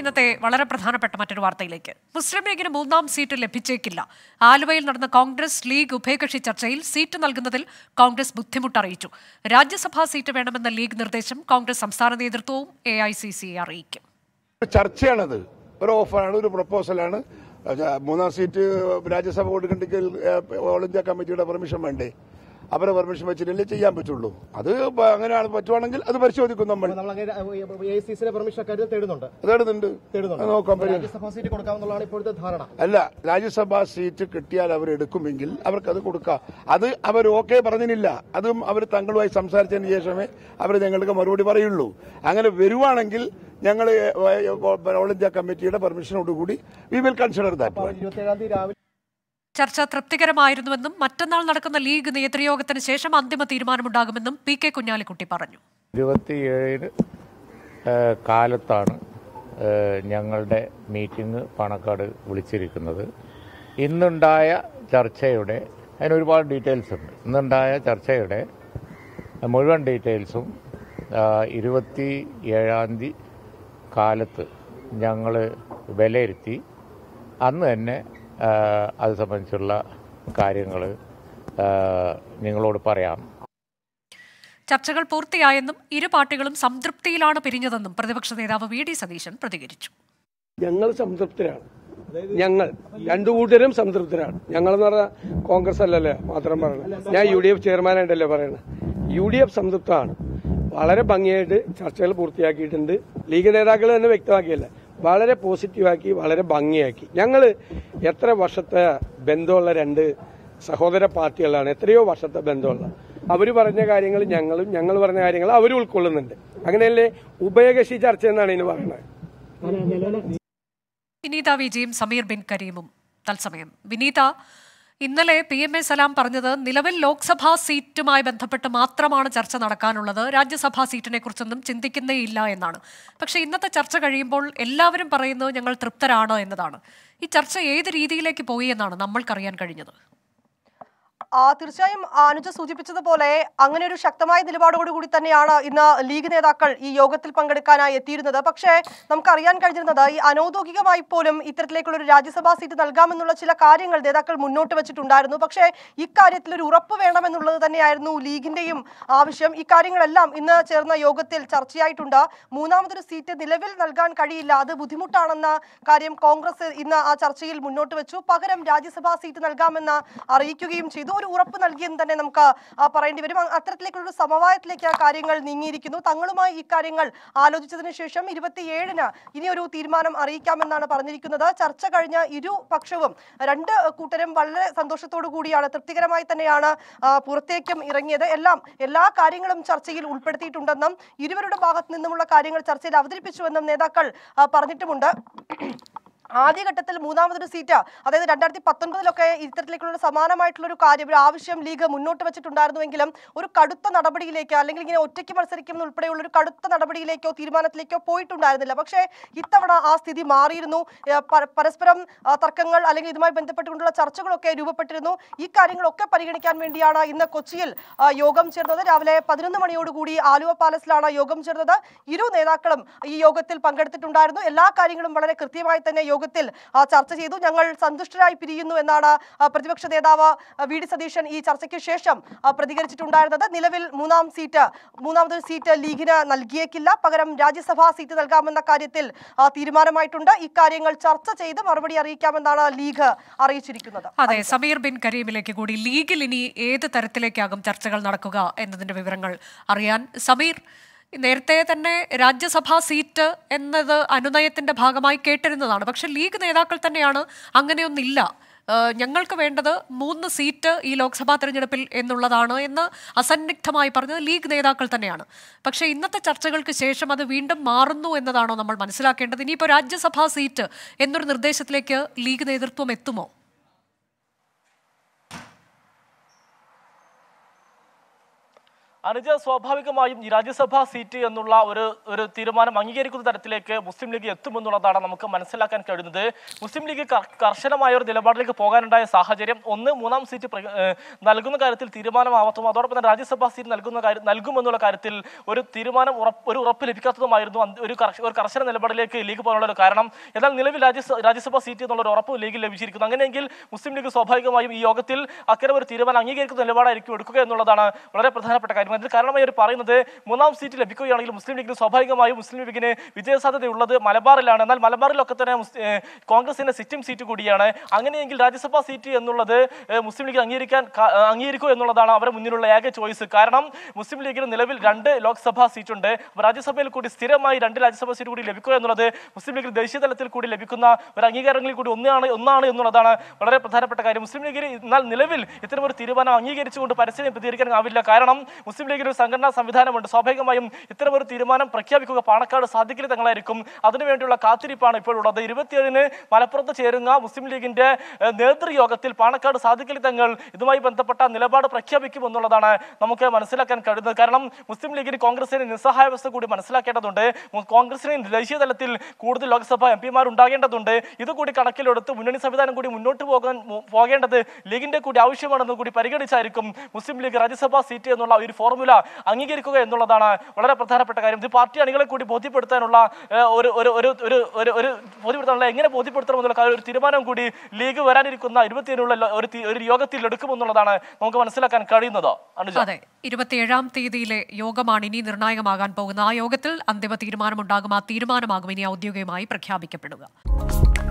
ഇന്നത്തെ വളരെ പ്രധാനപ്പെട്ട മറ്റൊരു വാർത്തയിലേക്ക് മുസ്ലിം ലീഗിന് മൂന്നാം സീറ്റ് ലഭിച്ചേക്കില്ല ആലുവയിൽ നടന്ന കോൺഗ്രസ് ലീഗ് ഉഭയകക്ഷി ചർച്ചയിൽ സീറ്റ് നൽകുന്നതിൽ കോൺഗ്രസ് ബുദ്ധിമുട്ട് അറിയിച്ചു രാജ്യസഭാ സീറ്റ് വേണമെന്ന ലീഗ് നിർദ്ദേശം കോൺഗ്രസ് സംസ്ഥാന നേതൃത്വവും എ ഐ സി സി അറിയിക്കും ചർച്ചയാണത് ഒരു ഓഫറാണ് ഒരു പ്രപ്പോസലാണ് മൂന്നാം സീറ്റ് രാജ്യസഭ കൊടുക്കണ്ടെങ്കിൽ ഓൾ ഇന്ത്യ കമ്മിറ്റിയുടെ പെർമിഷൻ വേണ്ടേ അവരെ പെർമിഷൻ വെച്ചിട്ടല്ലേ ചെയ്യാൻ പറ്റുള്ളൂ അത് അങ്ങനെയാണ് പറ്റുവാണെങ്കിൽ അത് പരിശോധിക്കും നമ്മൾ തേടുന്നുണ്ട് നോക്കാം അല്ല രാജ്യസഭാ സീറ്റ് കിട്ടിയാൽ അവർ എടുക്കുമെങ്കിൽ അവർക്ക് അത് കൊടുക്കാം അത് അവർ ഓക്കെ പറഞ്ഞില്ല അതും അവർ തങ്ങളുമായി സംസാരിച്ചതിന് ശേഷമേ അവർ ഞങ്ങൾക്ക് മറുപടി പറയുള്ളൂ അങ്ങനെ വരുവാണെങ്കിൽ ഞങ്ങൾ ഓൾ ഇന്ത്യ കമ്മിറ്റിയുടെ പെർമിഷനോടുകൂടി വി വിൽ കൺസിഡർ ദാറ്റ് ചർച്ച തൃപ്തികരമായിരുന്നുവെന്നും മറ്റന്നാൾ നടക്കുന്ന ലീഗ് നേതൃയോഗത്തിന് ശേഷം അന്തിമ തീരുമാനമുണ്ടാകുമെന്നും പി കെ കുഞ്ഞാലിക്കുട്ടി പറഞ്ഞു ഇരുപത്തിയേഴിന് കാലത്താണ് ഞങ്ങളുടെ മീറ്റിംഗ് പണക്കാട് വിളിച്ചിരിക്കുന്നത് ഇന്നുണ്ടായ ചർച്ചയുടെ അതിന് ഒരുപാട് ഡീറ്റെയിൽസ് ഉണ്ട് ഇന്നുണ്ടായ ചർച്ചയുടെ മുഴുവൻ ഡീറ്റെയിൽസും ഇരുപത്തി ഏഴാം തീയതി കാലത്ത് ഞങ്ങൾ വിലയിരുത്തി അന്ന് തന്നെ അത് സംബന്ധിച്ചുള്ള കാര്യങ്ങൾ നിങ്ങളോട് പറയാം ചർച്ചകൾ പൂർത്തിയായെന്നും ഇരു പാർട്ടികളും സംതൃപ്തിയിലാണ് പിരിഞ്ഞതെന്നും പ്രതിപക്ഷ നേതാവ് വി ഡി സതീശൻ പ്രതികരിച്ചു ഞങ്ങൾ സംതൃപ്തരാണ് ഞങ്ങൾ രണ്ടു കൂട്ടരും സംതൃപ്തരാണ് എന്ന് പറഞ്ഞാൽ കോൺഗ്രസ് അല്ലല്ലേ മാത്രം പറയണം ഞാൻ യു ഡി എഫ് ചെയർമാനായിട്ടല്ലേ പറയണത് യു ഡി എഫ് സംതൃപ്തമാണ് വളരെ ഭംഗിയായിട്ട് ചർച്ചകൾ പൂർത്തിയാക്കിയിട്ടുണ്ട് ലീഗ് നേതാക്കൾ തന്നെ വ്യക്തമാക്കിയല്ലേ വളരെ പോസിറ്റീവാക്കി വളരെ ഭംഗിയാക്കി ഞങ്ങൾ എത്ര വർഷത്തെ ബന്ധമുള്ള രണ്ട് സഹോദര പാർട്ടികളാണ് എത്രയോ വർഷത്തെ ബന്ധമുള്ള അവർ പറഞ്ഞ കാര്യങ്ങൾ ഞങ്ങളും ഞങ്ങൾ പറഞ്ഞ കാര്യങ്ങൾ അവർ ഉൾക്കൊള്ളുന്നുണ്ട് അങ്ങനെയല്ലേ ഉഭയകക്ഷി ചർച്ച എന്നാണ് ഇനി പറയുന്നത് വിനീത വിജയും സമീർ ബിൻ കരീമും തത്സമയം വിനീത ഇന്നലെ പി എം എ സലാം പറഞ്ഞത് നിലവിൽ ലോക്സഭാ സീറ്റുമായി ബന്ധപ്പെട്ട് മാത്രമാണ് ചർച്ച നടക്കാനുള്ളത് രാജ്യസഭാ സീറ്റിനെ കുറിച്ചൊന്നും ചിന്തിക്കുന്നേ ഇല്ല എന്നാണ് പക്ഷേ ഇന്നത്തെ ചർച്ച കഴിയുമ്പോൾ എല്ലാവരും പറയുന്നത് ഞങ്ങൾ തൃപ്തരാണ് എന്നതാണ് ഈ ചർച്ച ഏത് രീതിയിലേക്ക് പോയി എന്നാണ് നമ്മൾക്കറിയാൻ കഴിഞ്ഞത് തീർച്ചയായും അനുജ സൂചിപ്പിച്ചതുപോലെ അങ്ങനെ ഒരു ശക്തമായ നിലപാടോടുകൂടി തന്നെയാണ് ഇന്ന് ലീഗ് നേതാക്കൾ ഈ യോഗത്തിൽ പങ്കെടുക്കാനായി എത്തിയിരുന്നത് പക്ഷേ നമുക്കറിയാൻ കഴിഞ്ഞിരുന്നത് ഈ അനൌദ്യോഗികമായി പോലും ഇത്തരത്തിലേക്കുള്ള ഒരു രാജ്യസഭാ സീറ്റ് നൽകാമെന്നുള്ള ചില കാര്യങ്ങൾ നേതാക്കൾ മുന്നോട്ട് വെച്ചിട്ടുണ്ടായിരുന്നു പക്ഷേ ഇക്കാര്യത്തിൽ ഒരു ഉറപ്പ് വേണമെന്നുള്ളത് തന്നെയായിരുന്നു ലീഗിന്റെയും ആവശ്യം ഇക്കാര്യങ്ങളെല്ലാം ഇന്ന് ചേർന്ന യോഗത്തിൽ ചർച്ചയായിട്ടുണ്ട് മൂന്നാമതൊരു സീറ്റ് നിലവിൽ നൽകാൻ കഴിയില്ല അത് ബുദ്ധിമുട്ടാണെന്ന കാര്യം കോൺഗ്രസ് ഇന്ന് ആ ചർച്ചയിൽ മുന്നോട്ട് വെച്ചു പകരം രാജ്യസഭാ സീറ്റ് നൽകാമെന്ന് അറിയിക്കുകയും ചെയ്തു ഒരു ഒരു ഉറപ്പ് നൽകിയെന്ന് തന്നെ നമുക്ക് പറയേണ്ടി വരും അത്തരത്തിലേക്കുള്ള സമവായത്തിലേക്ക് ആ കാര്യങ്ങൾ നീങ്ങിയിരിക്കുന്നു തങ്ങളുമായി ഇക്കാര്യങ്ങൾ ആലോചിച്ചതിന് ശേഷം ഇരുപത്തിയേഴിന് ഇനി ഒരു തീരുമാനം അറിയിക്കാമെന്നാണ് പറഞ്ഞിരിക്കുന്നത് ചർച്ച കഴിഞ്ഞ ഇരു പക്ഷവും രണ്ട് കൂട്ടരും വളരെ സന്തോഷത്തോടു കൂടിയാണ് തൃപ്തികരമായി തന്നെയാണ് പുറത്തേക്കും ഇറങ്ങിയത് എല്ലാം എല്ലാ കാര്യങ്ങളും ചർച്ചയിൽ ഉൾപ്പെടുത്തിയിട്ടുണ്ടെന്നും ഇരുവരുടെ ഭാഗത്തു നിന്നുമുള്ള കാര്യങ്ങൾ ചർച്ചയിൽ അവതരിപ്പിച്ചുവെന്നും നേതാക്കൾ പറഞ്ഞിട്ടുമുണ്ട് ആദ്യഘട്ടത്തിൽ മൂന്നാമതൊരു സീറ്റ് അതായത് രണ്ടായിരത്തി പത്തൊൻപതിലൊക്കെ ഇത്തരത്തിലേക്കുള്ള സമാനമായിട്ടുള്ള ഒരു കാര്യം ഒരു ആവശ്യം ലീഗ് മുന്നോട്ട് വെച്ചിട്ടുണ്ടായിരുന്നുവെങ്കിലും ഒരു കടുത്ത നടപടിയിലേക്ക് അല്ലെങ്കിൽ ഇങ്ങനെ ഒറ്റയ്ക്ക് മത്സരിക്കുന്ന ഉൾപ്പെടെയുള്ള ഒരു കടുത്ത നടപടിയിലേക്കോ തീരുമാനത്തിലേക്കോ പോയിട്ടുണ്ടായിരുന്നില്ല പക്ഷേ ഇത്തവണ ആ സ്ഥിതി മാറിയിരുന്നു പരസ്പരം തർക്കങ്ങൾ അല്ലെങ്കിൽ ഇതുമായി ബന്ധപ്പെട്ടുകൊണ്ടുള്ള ചർച്ചകളൊക്കെ രൂപപ്പെട്ടിരുന്നു ഈ കാര്യങ്ങളൊക്കെ പരിഗണിക്കാൻ വേണ്ടിയാണ് ഇന്ന് കൊച്ചിയിൽ യോഗം ചേർന്നത് രാവിലെ പതിനൊന്ന് മണിയോടുകൂടി ആലുവ പാലസിലാണ് യോഗം ചേർന്നത് ഇരു നേതാക്കളും ഈ യോഗത്തിൽ പങ്കെടുത്തിട്ടുണ്ടായിരുന്നു എല്ലാ കാര്യങ്ങളും വളരെ കൃത്യമായി തന്നെ യോഗം യോഗത്തിൽ ചർച്ച ചെയ്തു ഞങ്ങൾ സന്തുഷ്ടരായി പിരിയുന്നു എന്നാണ് പ്രതിപക്ഷ നേതാവ് വി ഡി സതീശൻ ഈ ചർച്ചയ്ക്ക് ശേഷം പ്രതികരിച്ചിട്ടുണ്ടായിരുന്നത് നിലവിൽ മൂന്നാം സീറ്റ് മൂന്നാമത് സീറ്റ് ലീഗിന് നൽകിയേക്കില്ല പകരം രാജ്യസഭാ സീറ്റ് നൽകാമെന്ന കാര്യത്തിൽ തീരുമാനമായിട്ടുണ്ട് ഇക്കാര്യങ്ങൾ ചർച്ച ചെയ്ത് മറുപടി അറിയിക്കാമെന്നാണ് ലീഗ് അറിയിച്ചിരിക്കുന്നത് അതെ സമീർ ബിൻ കരീമിലേക്ക് കൂടി ലീഗിൽ ഇനി ഏത് തരത്തിലേക്കാകും ചർച്ചകൾ നടക്കുക എന്നതിന്റെ വിവരങ്ങൾ അറിയാൻ സമീർ നേരത്തെ തന്നെ രാജ്യസഭാ സീറ്റ് എന്നത് അനുനയത്തിന്റെ ഭാഗമായി കേട്ടിരുന്നതാണ് പക്ഷെ ലീഗ് നേതാക്കൾ തന്നെയാണ് അങ്ങനെയൊന്നില്ല ഞങ്ങൾക്ക് വേണ്ടത് മൂന്ന് സീറ്റ് ഈ ലോക്സഭാ തെരഞ്ഞെടുപ്പിൽ എന്നുള്ളതാണ് എന്ന് അസന്നിഗ്ധമായി പറഞ്ഞത് ലീഗ് നേതാക്കൾ തന്നെയാണ് പക്ഷേ ഇന്നത്തെ ചർച്ചകൾക്ക് ശേഷം അത് വീണ്ടും മാറുന്നു എന്നതാണോ നമ്മൾ മനസ്സിലാക്കേണ്ടത് ഇനിയിപ്പോൾ രാജ്യസഭാ സീറ്റ് എന്നൊരു നിർദ്ദേശത്തിലേക്ക് ലീഗ് നേതൃത്വം എത്തുമോ അനുജ സ്വാഭാവികമായും ഈ രാജ്യസഭാ സീറ്റ് എന്നുള്ള ഒരു ഒരു തീരുമാനം അംഗീകരിക്കുന്ന തരത്തിലേക്ക് മുസ്ലിം ലീഗ് എത്തുമെന്നുള്ളതാണ് നമുക്ക് മനസ്സിലാക്കാൻ കഴിയുന്നത് മുസ്ലിം ലീഗ് കർശനമായ ഒരു നിലപാടിലേക്ക് പോകാനുണ്ടായ സാഹചര്യം ഒന്ന് മൂന്നാം സീറ്റ് നൽകുന്ന കാര്യത്തിൽ തീരുമാനമാവാത്തതും അതോടൊപ്പം തന്നെ രാജ്യസഭാ സീറ്റ് നൽകുന്ന കാര്യം നൽകുമെന്നുള്ള കാര്യത്തിൽ ഒരു തീരുമാനം ഒരു ഉറപ്പ് ലഭിക്കാത്തതുമായിരുന്നു ഒരു ഒരു കർശന നിലപാടിലേക്ക് ലീഗ് പോകാനുള്ള ഒരു കാരണം എന്നാൽ നിലവിൽ രാജ്യസഭാ സീറ്റ് എന്നുള്ള ഒരു ഉറപ്പ് ലീഗിൽ ലഭിച്ചിരിക്കുന്നു അങ്ങനെയെങ്കിൽ മുസ്ലിം ലീഗ് സ്വാഭാവികമായും ഈ യോഗത്തിൽ അത്തരം ഒരു തീരുമാനം അംഗീകരിക്കുന്ന നിലപാടായിരിക്കും എടുക്കുക എന്നുള്ളതാണ് വളരെ പ്രധാനപ്പെട്ട കാര്യം വരുന്നത് കാരണമായി അവർ പറയുന്നത് മൂന്നാം സീറ്റ് ലഭിക്കുകയാണെങ്കിൽ മുസ്ലിം ലീഗിന് സ്വാഭാവികമായും മുസ്ലിം ലീഗിന് വിജയസാധ്യതയുള്ളത് മലബാറിലാണ് എന്നാൽ മലബാറിലൊക്കെ തന്നെ കോൺഗ്രസിന്റെ സിറ്റിംഗ് സീറ്റ് കൂടിയാണ് അങ്ങനെയെങ്കിൽ രാജ്യസഭാ സീറ്റ് എന്നുള്ളത് മുസ്ലിം ലീഗ് അംഗീകരിക്കാൻ അംഗീകരിക്കൂ എന്നുള്ളതാണ് അവരുടെ മുന്നിലുള്ള ഏക ചോയ്സ് കാരണം മുസ്ലിം ലീഗിന് നിലവിൽ രണ്ട് ലോക്സഭാ സീറ്റുണ്ട് അപ്പോൾ രാജ്യസഭയിൽ കൂടി സ്ഥിരമായി രണ്ട് രാജ്യസഭാ സീറ്റ് കൂടി ലഭിക്കുക എന്നുള്ളത് മുസ്ലിം ലീഗിന് ദേശീയ തലത്തിൽ കൂടി ലഭിക്കുന്ന ഒരു അംഗീകാരങ്ങളിൽ കൂടി ഒന്നാണ് ഒന്നാണ് എന്നുള്ളതാണ് വളരെ പ്രധാനപ്പെട്ട കാര്യം മുസ്ലിം ലീഗിന് എന്നാൽ നിലവിൽ ഇത്തരമൊരു തീരുമാനം അംഗീകരിച്ചുകൊണ്ട് പരസ്യം പ്രതികരിക്കാൻ ആവില്ല കാരണം മുസ്ലിം മുസ്ലിം ലീഗിന് ഒരു സംഘടനാ സംവിധാനമുണ്ട് സ്വാഭാവികമായും ഇത്തരമൊരു തീരുമാനം പ്രഖ്യാപിക്കുക പാണക്കാട് സാധിക്കില്ല തങ്ങളായിരിക്കും അതിനുവേണ്ടിയുള്ള കാത്തിരിപ്പാണ് ഉള്ളത് ഇരുപത്തിയേഴിന് മലപ്പുറത്ത് ചേരുന്ന മുസ്ലിം ലീഗിന്റെ നേതൃയോഗത്തിൽ പാണക്കാട് സാധിക്കില്ല തങ്ങൾ ഇതുമായി ബന്ധപ്പെട്ട നിലപാട് പ്രഖ്യാപിക്കുമെന്നുള്ളതാണ് നമുക്ക് മനസ്സിലാക്കാൻ കഴിയുന്നത് കാരണം മുസ്ലിം ലീഗിന് കോൺഗ്രസിന് നിസ്സഹായവസ്ഥ കൂടി മനസ്സിലാക്കേണ്ടതുണ്ട് കോൺഗ്രസിന് ദേശീയ തലത്തിൽ കൂടുതൽ ലോക്സഭാ എം പിമാർ ഉണ്ടാകേണ്ടതുണ്ട് ഇതുകൂടി കണക്കിലെടുത്ത് മുന്നണി സംവിധാനം കൂടി മുന്നോട്ട് പോകാൻ പോകേണ്ടത് ലീഗിന്റെ കൂടി ആവശ്യമാണെന്ന് കൂടി പരിഗണിച്ചായിരിക്കും മുസ്ലിം ലീഗ് രാജ്യസഭാ സീറ്റ് എന്നുള്ള ഒരു ഫോർമുല അംഗീകരിക്കുക എന്നുള്ളതാണ് വളരെ പ്രധാനപ്പെട്ട കാര്യം ഇത് പാർട്ടി അണികളെ കൂടി ബോധ്യപ്പെടുത്താനുള്ള ഒരു ഒരു ഒരു ഒരു ഒരു ഒരു ബോധ്യപ്പെടുത്താനുള്ള എങ്ങനെ ബോധ്യപ്പെടുത്തണം എന്നുള്ള ഒരു തീരുമാനം കൂടി ലീഗ് വരാനിരിക്കുന്ന ഇരുപത്തിയേഴിനുള്ള ഒരു ഒരു യോഗത്തിൽ എടുക്കുമെന്നുള്ളതാണ് നമുക്ക് മനസ്സിലാക്കാൻ കഴിയുന്നത് അതെ ഇരുപത്തിയേഴാം തീയതിയിലെ യോഗമാണ് ഇനി നിർണായകമാകാൻ പോകുന്നത് ആ യോഗത്തിൽ അന്തിമ തീരുമാനമുണ്ടാകും ആ തീരുമാനമാകും ഇനി ഔദ്യോഗികമായി പ്രഖ്യാപിക്കപ്പെടുക